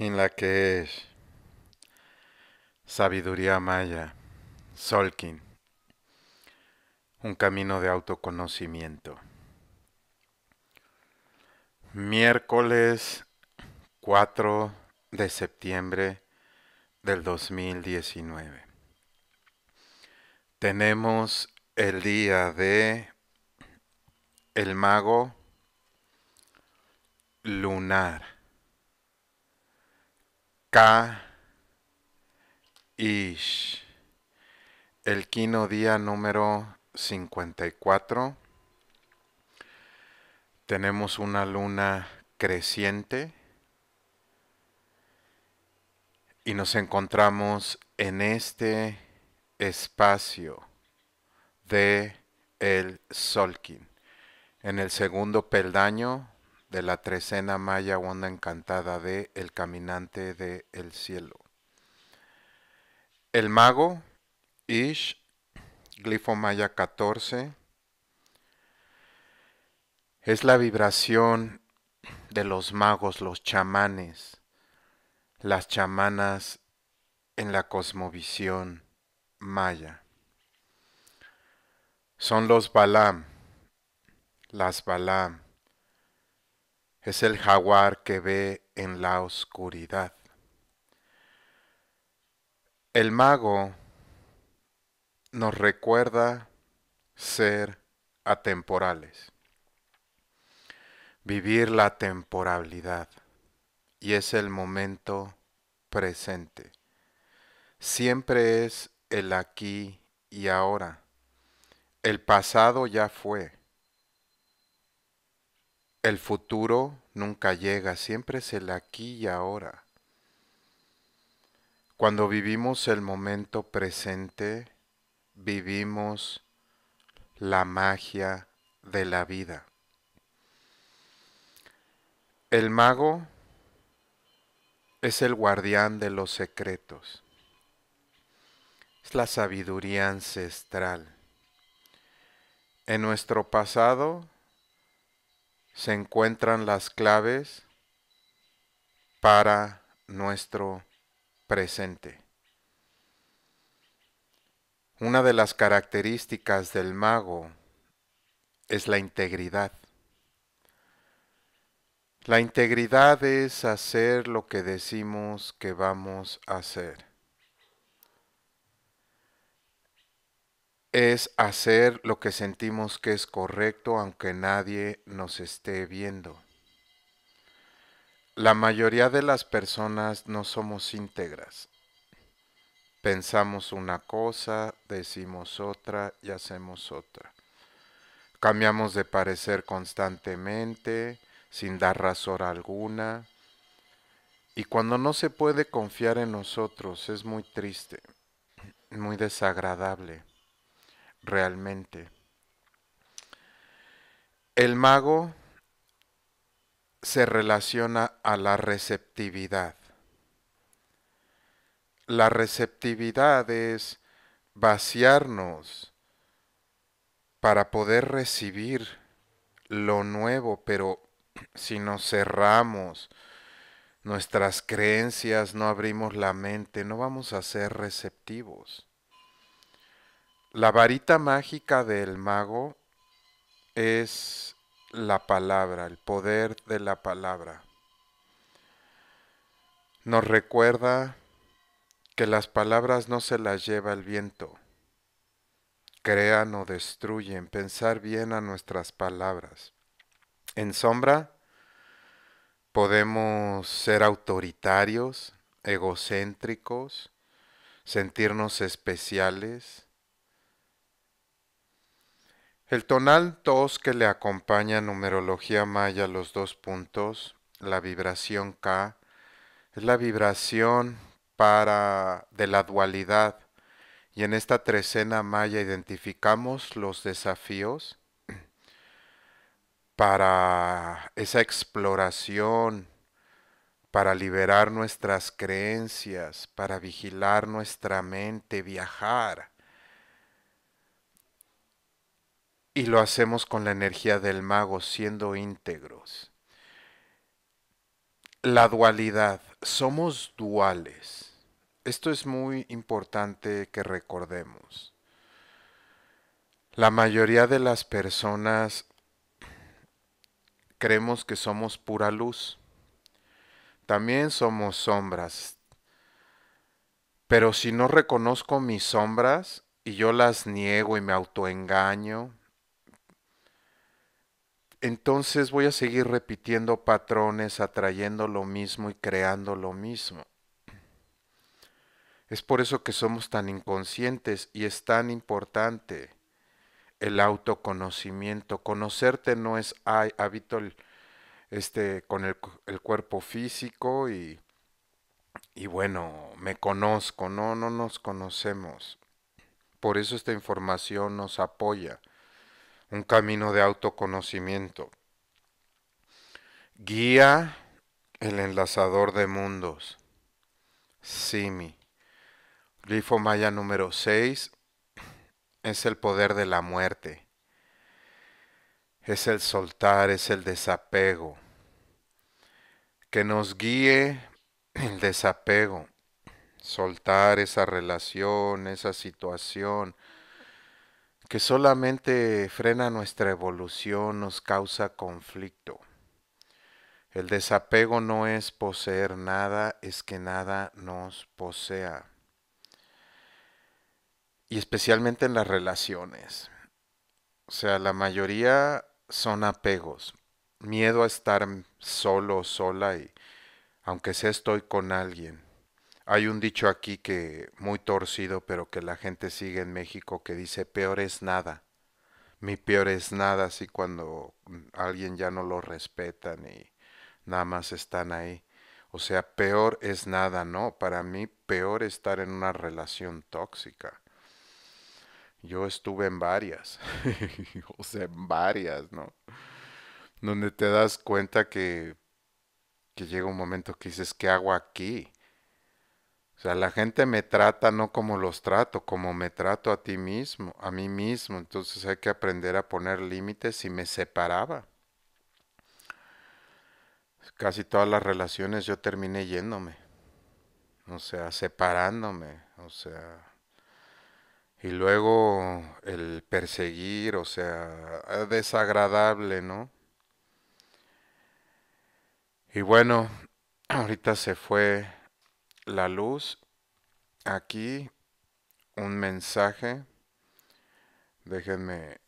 en la que es Sabiduría Maya, Solkin, un camino de autoconocimiento. Miércoles 4 de septiembre del 2019. Tenemos el día de el mago lunar. K. El quino día número 54. Tenemos una luna creciente. Y nos encontramos en este espacio de el Solkin. En el segundo peldaño de la trecena maya Onda Encantada de El Caminante de el Cielo. El Mago, Ish, glifo maya 14, es la vibración de los magos, los chamanes, las chamanas en la cosmovisión maya. Son los Balam, las Balam, es el jaguar que ve en la oscuridad. El mago nos recuerda ser atemporales, vivir la temporalidad y es el momento presente. Siempre es el aquí y ahora. El pasado ya fue. El futuro nunca llega, siempre es el aquí y ahora. Cuando vivimos el momento presente, vivimos la magia de la vida. El mago es el guardián de los secretos. Es la sabiduría ancestral. En nuestro pasado se encuentran las claves para nuestro presente. Una de las características del mago es la integridad. La integridad es hacer lo que decimos que vamos a hacer. es hacer lo que sentimos que es correcto aunque nadie nos esté viendo. La mayoría de las personas no somos íntegras. Pensamos una cosa, decimos otra y hacemos otra. Cambiamos de parecer constantemente, sin dar razón alguna. Y cuando no se puede confiar en nosotros es muy triste, muy desagradable realmente. El mago se relaciona a la receptividad. La receptividad es vaciarnos para poder recibir lo nuevo, pero si nos cerramos nuestras creencias, no abrimos la mente, no vamos a ser receptivos. La varita mágica del mago es la palabra, el poder de la palabra. Nos recuerda que las palabras no se las lleva el viento. Crean o destruyen, pensar bien a nuestras palabras. En sombra podemos ser autoritarios, egocéntricos, sentirnos especiales el tonal 2 que le acompaña numerología maya los dos puntos, la vibración K, es la vibración para de la dualidad. Y en esta trecena maya identificamos los desafíos para esa exploración, para liberar nuestras creencias, para vigilar nuestra mente, viajar Y lo hacemos con la energía del mago, siendo íntegros. La dualidad. Somos duales. Esto es muy importante que recordemos. La mayoría de las personas creemos que somos pura luz. También somos sombras. Pero si no reconozco mis sombras y yo las niego y me autoengaño, entonces voy a seguir repitiendo patrones, atrayendo lo mismo y creando lo mismo. Es por eso que somos tan inconscientes y es tan importante el autoconocimiento. Conocerte no es ay, habito este, con el, el cuerpo físico y, y bueno, me conozco. No, no nos conocemos. Por eso esta información nos apoya un camino de autoconocimiento. Guía el enlazador de mundos. Simi. Grifo maya número 6 es el poder de la muerte. Es el soltar, es el desapego. Que nos guíe el desapego. Soltar esa relación, esa situación, que solamente frena nuestra evolución nos causa conflicto. El desapego no es poseer nada, es que nada nos posea. Y especialmente en las relaciones. O sea, la mayoría son apegos. Miedo a estar solo o sola y aunque sea estoy con alguien. Hay un dicho aquí que muy torcido, pero que la gente sigue en México que dice peor es nada. Mi peor es nada, así cuando mm, alguien ya no lo respetan y nada más están ahí. O sea, peor es nada, ¿no? Para mí peor es estar en una relación tóxica. Yo estuve en varias, o sea, en varias, ¿no? Donde te das cuenta que, que llega un momento que dices, ¿qué hago aquí? O sea, la gente me trata no como los trato, como me trato a ti mismo, a mí mismo. Entonces hay que aprender a poner límites y me separaba. Casi todas las relaciones yo terminé yéndome. O sea, separándome. O sea, y luego el perseguir, o sea, desagradable, ¿no? Y bueno, ahorita se fue la luz, aquí un mensaje. Déjenme,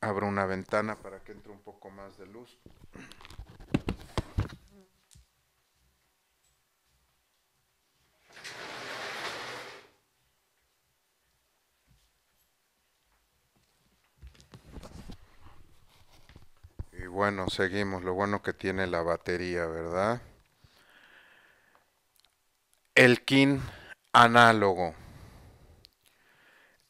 abro una ventana para que entre un poco más de luz. Y bueno, seguimos. Lo bueno que tiene la batería, ¿verdad? El kin análogo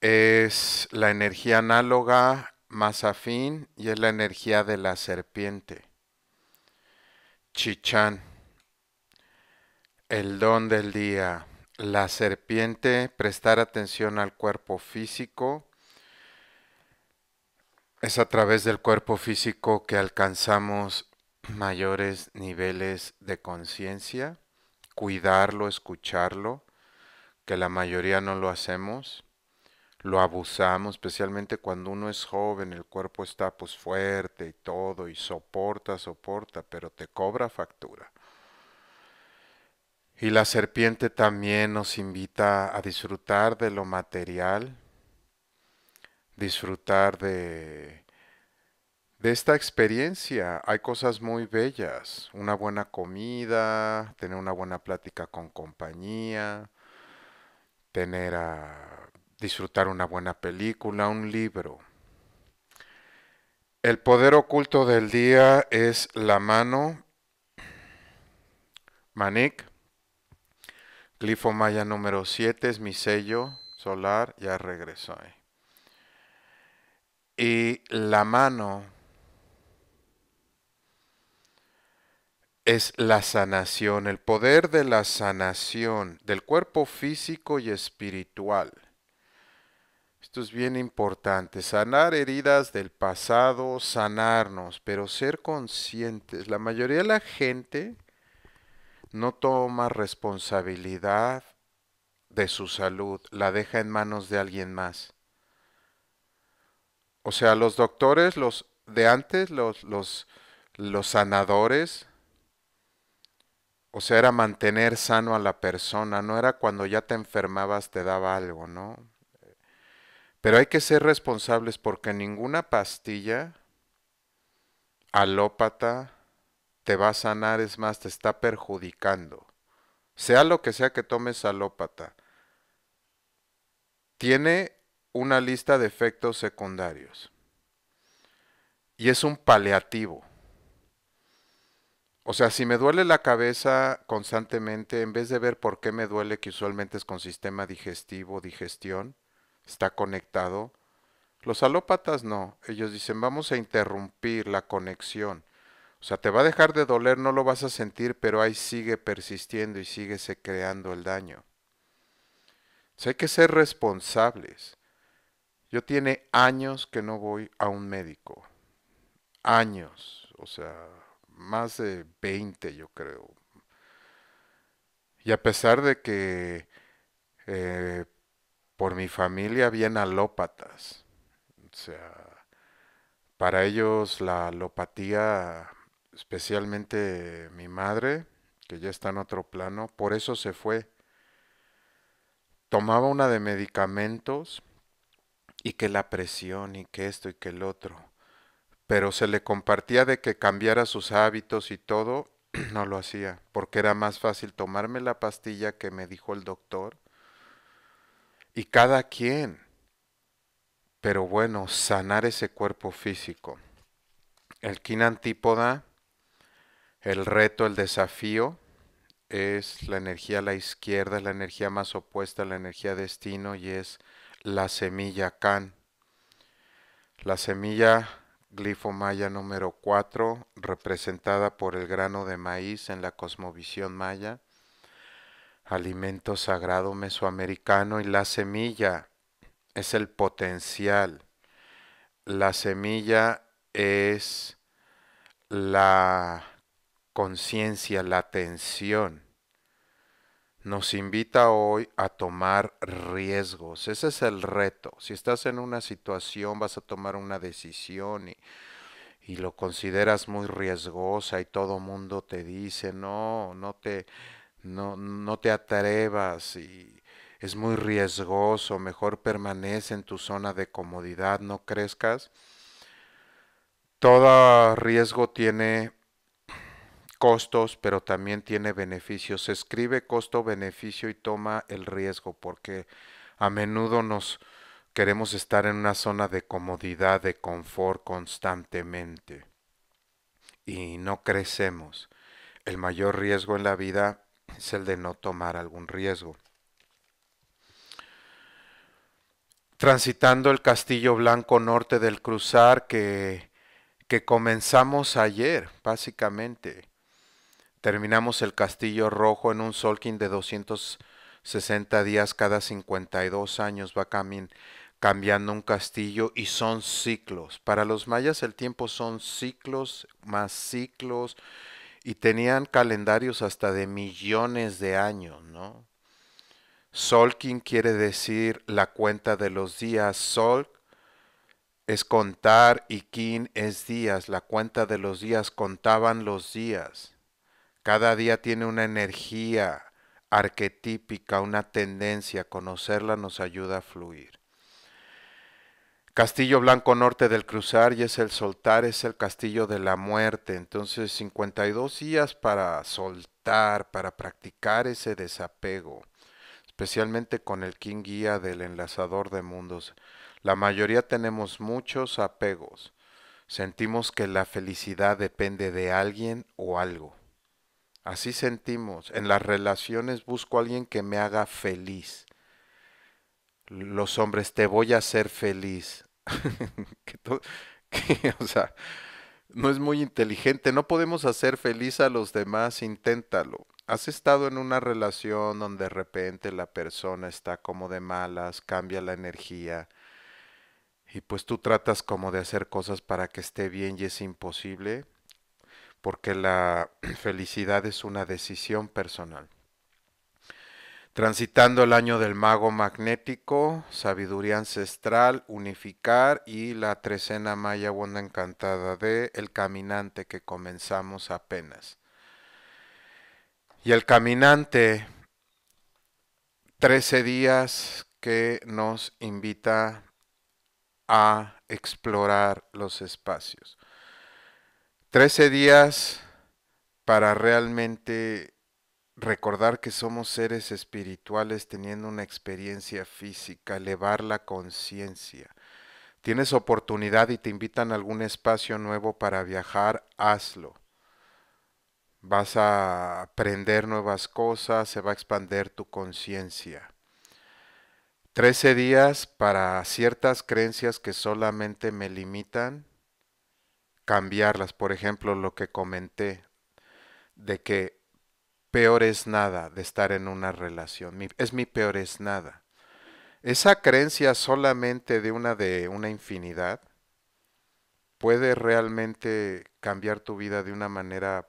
es la energía análoga más afín y es la energía de la serpiente. Chichán, el don del día. La serpiente, prestar atención al cuerpo físico. Es a través del cuerpo físico que alcanzamos mayores niveles de conciencia cuidarlo, escucharlo, que la mayoría no lo hacemos, lo abusamos, especialmente cuando uno es joven, el cuerpo está pues fuerte y todo, y soporta, soporta, pero te cobra factura. Y la serpiente también nos invita a disfrutar de lo material, disfrutar de de esta experiencia hay cosas muy bellas, una buena comida, tener una buena plática con compañía, tener a disfrutar una buena película, un libro. El poder oculto del día es la mano, Manic, glifo maya número 7 es mi sello solar, ya regresó ahí. Y la mano es la sanación, el poder de la sanación del cuerpo físico y espiritual. Esto es bien importante, sanar heridas del pasado, sanarnos, pero ser conscientes. La mayoría de la gente no toma responsabilidad de su salud, la deja en manos de alguien más. O sea, los doctores, los de antes, los, los, los sanadores, o sea, era mantener sano a la persona, no era cuando ya te enfermabas te daba algo, ¿no? Pero hay que ser responsables porque ninguna pastilla alópata te va a sanar, es más, te está perjudicando. Sea lo que sea que tomes alópata, tiene una lista de efectos secundarios y es un paliativo. O sea, si me duele la cabeza constantemente, en vez de ver por qué me duele, que usualmente es con sistema digestivo, digestión, está conectado. Los alópatas no, ellos dicen vamos a interrumpir la conexión. O sea, te va a dejar de doler, no lo vas a sentir, pero ahí sigue persistiendo y sigue se creando el daño. O sea, hay que ser responsables. Yo tiene años que no voy a un médico. Años. O sea, más de 20 yo creo. Y a pesar de que eh, por mi familia habían alópatas, o sea, para ellos la alopatía, especialmente mi madre, que ya está en otro plano, por eso se fue. Tomaba una de medicamentos y que la presión y que esto y que el otro pero se le compartía de que cambiara sus hábitos y todo, no lo hacía, porque era más fácil tomarme la pastilla que me dijo el doctor. Y cada quien, pero bueno, sanar ese cuerpo físico. El kin antípoda, el reto, el desafío, es la energía a la izquierda, es la energía más opuesta a la energía destino y es la semilla can. La semilla glifo maya número 4, representada por el grano de maíz en la cosmovisión maya, alimento sagrado mesoamericano y la semilla es el potencial. La semilla es la conciencia, la atención nos invita hoy a tomar riesgos. Ese es el reto. Si estás en una situación, vas a tomar una decisión y, lo consideras muy riesgosa y todo mundo te dice, no, no te, no, no te atrevas y es muy riesgoso, mejor permanece en tu zona de comodidad, no crezcas. Todo riesgo tiene costos, pero también tiene beneficios. Se escribe costo-beneficio y toma el riesgo, porque a menudo nos queremos estar en una zona de comodidad, de confort constantemente y no crecemos. El mayor riesgo en la vida es el de no tomar algún riesgo. Transitando el Castillo Blanco Norte del Cruzar que, que comenzamos ayer, básicamente. Terminamos el Castillo Rojo en un solkin de 260 días cada 52 años va cambiando un castillo y son ciclos. Para los mayas el tiempo son ciclos más ciclos y tenían calendarios hasta de millones de años, ¿no? Solkin quiere decir la cuenta de los días. Sol es contar y kin es días. La cuenta de los días contaban los días. Cada día tiene una energía arquetípica, una tendencia. Conocerla nos ayuda a fluir. Castillo Blanco Norte del Cruzar y es el soltar, es el castillo de la muerte. Entonces 52 días para soltar, para practicar ese desapego, especialmente con el King Guía del Enlazador de Mundos. La mayoría tenemos muchos apegos. Sentimos que la felicidad depende de alguien o algo. Así sentimos. En las relaciones busco a alguien que me haga feliz. Los hombres, te voy a hacer feliz. o sea, no es muy inteligente. No podemos hacer feliz a los demás. Inténtalo. ¿Has estado en una relación donde de repente la persona está como de malas, cambia la energía? Y pues tú tratas como de hacer cosas para que esté bien y es imposible porque la felicidad es una decisión personal. Transitando el año del mago magnético, sabiduría ancestral, unificar y la trecena maya Wanda encantada de El caminante que comenzamos apenas. Y el caminante, 13 días que nos invita a explorar los espacios. Trece días para realmente recordar que somos seres espirituales teniendo una experiencia física, elevar la conciencia. Tienes oportunidad y te invitan a algún espacio nuevo para viajar, hazlo. Vas a aprender nuevas cosas, se va a expandir tu conciencia. Trece días para ciertas creencias que solamente me limitan, cambiarlas. Por ejemplo, lo que comenté de que peor es nada de estar en una relación. es mi peor es nada. Esa creencia solamente de una de una infinidad puede realmente cambiar tu vida de una manera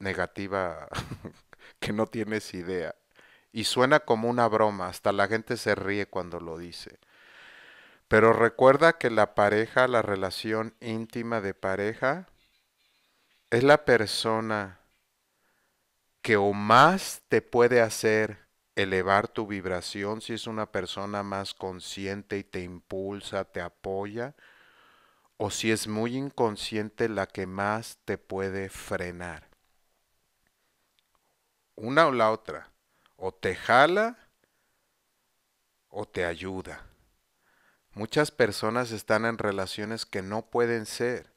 negativa que no tienes idea. Y suena como una broma, hasta la gente se ríe cuando lo dice. Pero recuerda que la pareja, la relación íntima de pareja, es la persona que o más te puede hacer elevar tu vibración si es una persona más consciente y te impulsa, te apoya, o si es muy inconsciente la que más te puede frenar. Una o la otra, o te jala o te ayuda. Muchas personas están en relaciones que no pueden ser.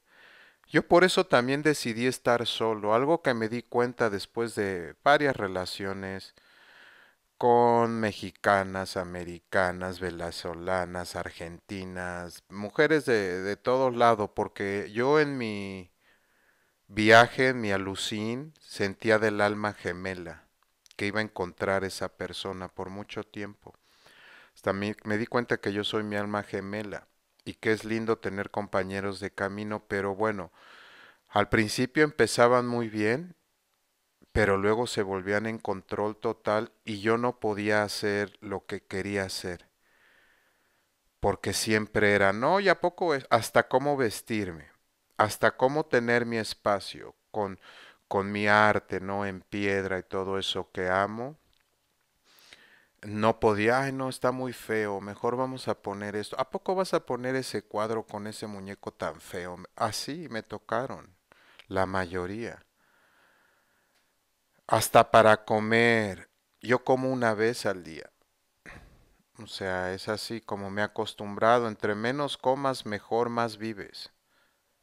Yo por eso también decidí estar solo, algo que me di cuenta después de varias relaciones con mexicanas, americanas, venezolanas, argentinas, mujeres de, de todos lados, porque yo en mi viaje, en mi alucín, sentía del alma gemela que iba a encontrar esa persona por mucho tiempo me, di cuenta que yo soy mi alma gemela y que es lindo tener compañeros de camino, pero bueno, al principio empezaban muy bien, pero luego se volvían en control total y yo no podía hacer lo que quería hacer. Porque siempre era, no, y a poco es, hasta cómo vestirme, hasta cómo tener mi espacio con, con mi arte, ¿no? En piedra y todo eso que amo no podía, ay no, está muy feo, mejor vamos a poner esto. ¿A poco vas a poner ese cuadro con ese muñeco tan feo? Así me tocaron, la mayoría. Hasta para comer, yo como una vez al día. O sea, es así como me he acostumbrado, entre menos comas, mejor más vives.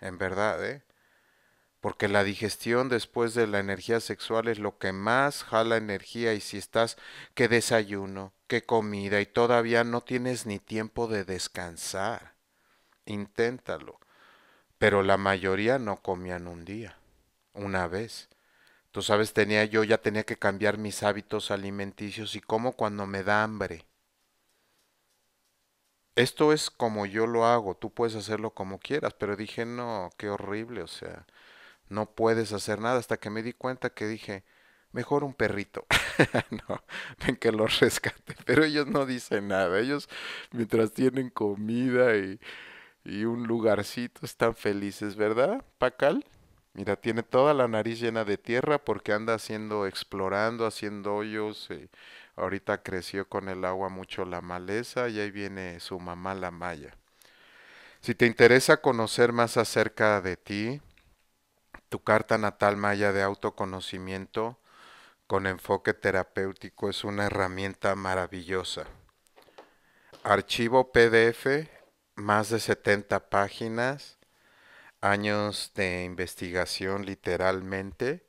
En verdad, ¿eh? porque la digestión después de la energía sexual es lo que más jala energía y si estás qué desayuno, qué comida y todavía no tienes ni tiempo de descansar, inténtalo. Pero la mayoría no comían un día, una vez. Tú sabes, tenía yo ya tenía que cambiar mis hábitos alimenticios y como cuando me da hambre. Esto es como yo lo hago, tú puedes hacerlo como quieras, pero dije, no, qué horrible, o sea, no puedes hacer nada hasta que me di cuenta que dije, mejor un perrito. no, ven que los rescate. Pero ellos no dicen nada. Ellos, mientras tienen comida y, un lugarcito, están felices, ¿verdad, Pacal? Mira, tiene toda la nariz llena de tierra porque anda haciendo, explorando, haciendo hoyos. Eh, ahorita creció con el agua mucho la maleza y ahí viene su mamá la Maya. Si te interesa conocer más acerca de ti, tu carta natal maya de autoconocimiento con enfoque terapéutico es una herramienta maravillosa. Archivo PDF, más de 70 páginas, años de investigación literalmente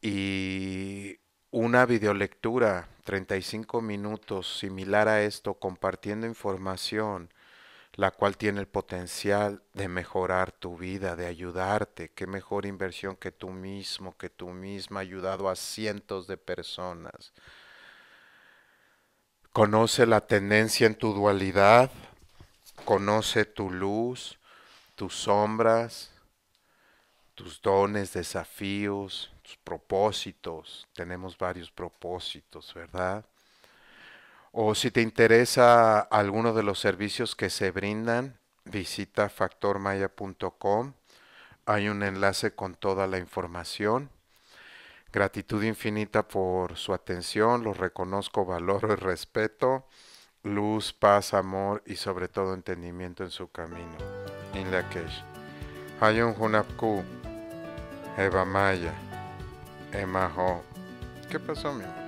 y una videolectura, 35 minutos, similar a esto, compartiendo información, la cual tiene el potencial de mejorar tu vida, de ayudarte. Qué mejor inversión que tú mismo, que tú misma, ayudado a cientos de personas. Conoce la tendencia en tu dualidad, conoce tu luz, tus sombras, tus dones, desafíos, tus propósitos. Tenemos varios propósitos, ¿verdad? O si te interesa alguno de los servicios que se brindan, visita factormaya.com. Hay un enlace con toda la información. Gratitud infinita por su atención, los reconozco, valoro y respeto. Luz, paz, amor y sobre todo entendimiento en su camino. In la Hayun Hunapku, Eva Maya, Ho ¿Qué pasó, mi amor?